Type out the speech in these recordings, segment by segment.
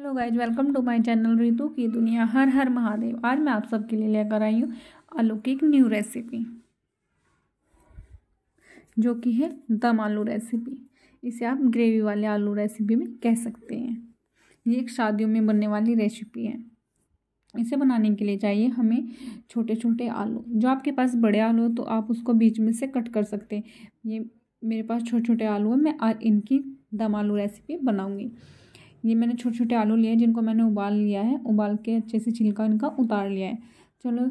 hello guys welcome to my channel Ritu की दुनिया हर हर महादेव आज मैं आप सबके लिए लेकर आई हूँ आलू की एक न्यू रेसिपी जो कि है दम आलू रेसिपी इसे आप ग्रेवी वाले आलू रेसिपी भी कह सकते हैं ये एक शादियों में बनने वाली रेसिपी है इसे बनाने के लिए चाहिए हमें छोटे छोटे आलू जो आपके पास बड़े आलू हो तो आप उसको बीच में से कट कर सकते हैं ये मेरे पास छोटे छोटे आलू हैं मैं इनकी दम आलू रेसिपी बनाऊँगी ये मैंने छोटे छोटे आलू लिए हैं जिनको मैंने उबाल लिया है उबाल के अच्छे से छिलका इनका उतार लिया है चलो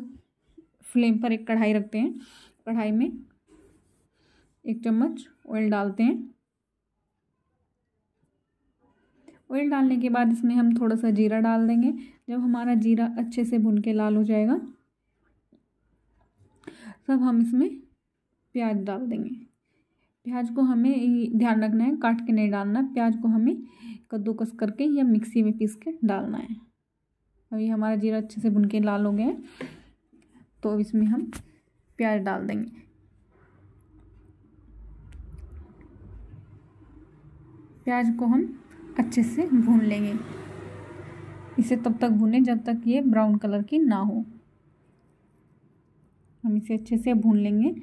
फ्लेम पर एक कढ़ाई रखते हैं कढ़ाई में एक चम्मच ऑयल डालते हैं ऑयल डालने के बाद इसमें हम थोड़ा सा जीरा डाल देंगे जब हमारा जीरा अच्छे से भुन के लाल हो जाएगा तब हम इसमें प्याज डाल देंगे प्याज को हमें ध्यान रखना है काट के नहीं डालना प्याज को हमें कद्दूकस करके या मिक्सी में पीस के डालना है अभी हमारा जीरा अच्छे से भुन के लाल हो गया है तो इसमें हम प्याज डाल देंगे प्याज को हम अच्छे से भून लेंगे इसे तब तक भूनें जब तक ये ब्राउन कलर की ना हो हम इसे अच्छे से भून लेंगे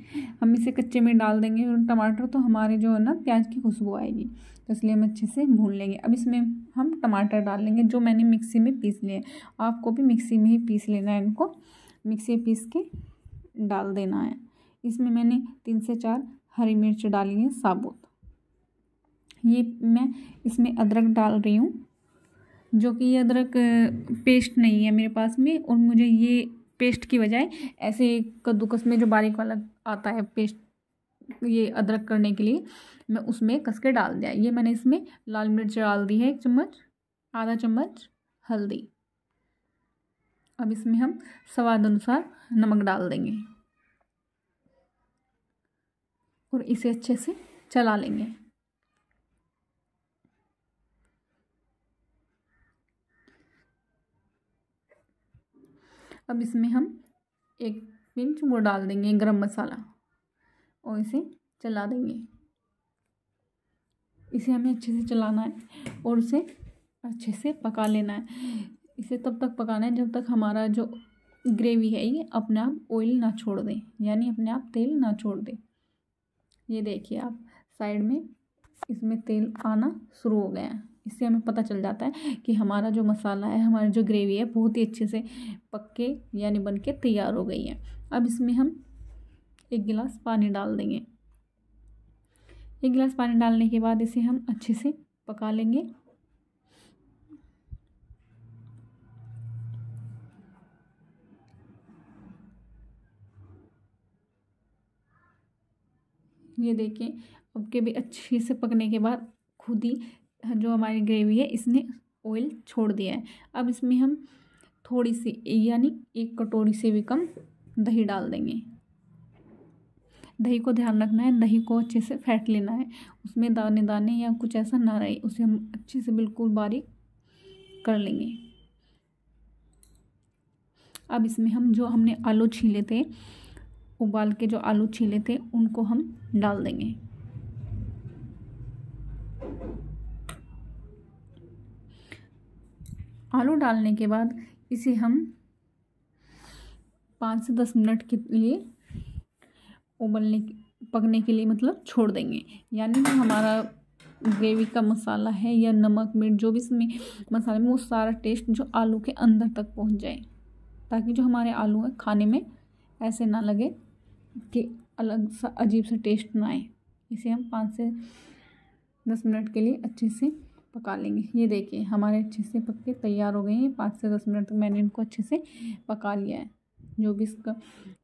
हम इसे कच्चे में डाल देंगे टमाटर तो हमारे जो है ना प्याज की खुशबू आएगी तो इसलिए हम अच्छे से भून लेंगे अब इसमें हम टमाटर डाल लेंगे जो मैंने मिक्सी में पीस लिए आपको भी मिक्सी में ही पीस लेना है इनको मिक्सी पीस के डाल देना है इसमें मैंने तीन से चार हरी मिर्च डाली है साबुत ये मैं इसमें अदरक डाल रही हूँ जो कि ये अदरक पेस्ट नहीं है मेरे पास में और मुझे ये पेस्ट की बजाय ऐसे कद्दूकस में जो बारीक वाला आता है पेस्ट ये अदरक करने के लिए मैं उसमें कस के डाल दिया ये मैंने इसमें लाल मिर्च डाल दी है एक चम्मच आधा चम्मच हल्दी अब इसमें हम स्वाद अनुसार नमक डाल देंगे और इसे अच्छे से चला लेंगे अब इसमें हम एक पिंच वो डाल देंगे गरम मसाला और इसे चला देंगे इसे हमें अच्छे से चलाना है और उसे अच्छे से पका लेना है इसे तब तक पकाना है जब तक हमारा जो ग्रेवी है ये अपने आप ऑयल ना छोड़ दें यानी अपने आप तेल ना छोड़ दें ये देखिए आप साइड में इसमें तेल आना शुरू हो गया है इससे हमें पता चल जाता है कि हमारा जो मसाला है हमारी जो ग्रेवी है बहुत ही अच्छे से पक के यानी बन के तैयार हो गई है अब इसमें हम एक गिलास पानी डाल देंगे एक गिलास पानी डालने के बाद इसे हम अच्छे से पका लेंगे ये देखें अब के भी अच्छे से पकने के बाद खुद ही हाँ, जो हमारी ग्रेवी है इसने ऑयल छोड़ दिया है अब इसमें हम थोड़ी सी यानी एक कटोरी से भी कम दही डाल देंगे दही को ध्यान रखना है दही को अच्छे से फेंट लेना है उसमें दाने दाने या कुछ ऐसा ना रहे उसे हम अच्छे से बिल्कुल बारीक कर लेंगे अब इसमें हम जो हमने आलू छीले थे उबाल के जो आलू छीले थे उनको हम डाल देंगे आलू डालने के बाद इसे हम पाँच से दस मिनट के लिए उबलने पकने के लिए मतलब छोड़ देंगे यानी कि हमारा ग्रेवी का मसाला है या नमक मिर्च जो भी इसमें मसाले में वो सारा टेस्ट जो आलू के अंदर तक पहुंच जाए ताकि जो हमारे आलू हैं खाने में ऐसे ना लगे कि अलग सा अजीब सा टेस्ट ना आए इसे हम पाँच से दस मिनट के लिए अच्छे से पका लेंगे ये देखिए हमारे अच्छे से पक के तैयार हो गए हैं पाँच से दस मिनट तक मैंने इनको अच्छे से पका लिया है जो भी इसका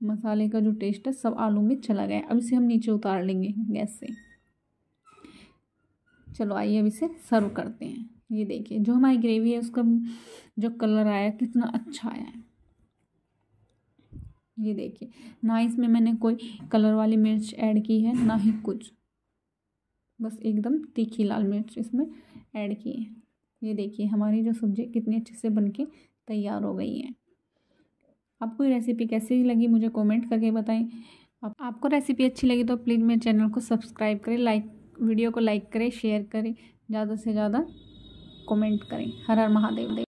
मसाले का जो टेस्ट है सब आलू में चला गया है अब इसे हम नीचे उतार लेंगे गैस से चलो आइए अब इसे सर्व करते हैं ये देखिए जो हमारी ग्रेवी है उसका जो कलर आया कितना अच्छा आया है ये देखिए ना इसमें मैंने कोई कलर वाली मिर्च ऐड की है ना ही कुछ बस एकदम तीखी लाल मिर्च इसमें ऐड की है ये देखिए हमारी जो सब्ज़ी कितनी अच्छे से बन के तैयार हो गई है आपको ये रेसिपी कैसी लगी मुझे कमेंट करके बताएं आप, आपको रेसिपी अच्छी लगी तो प्लीज़ मेरे चैनल को सब्सक्राइब करें लाइक वीडियो को लाइक करें शेयर करें ज़्यादा से ज़्यादा कमेंट करें हर हर महादेव देव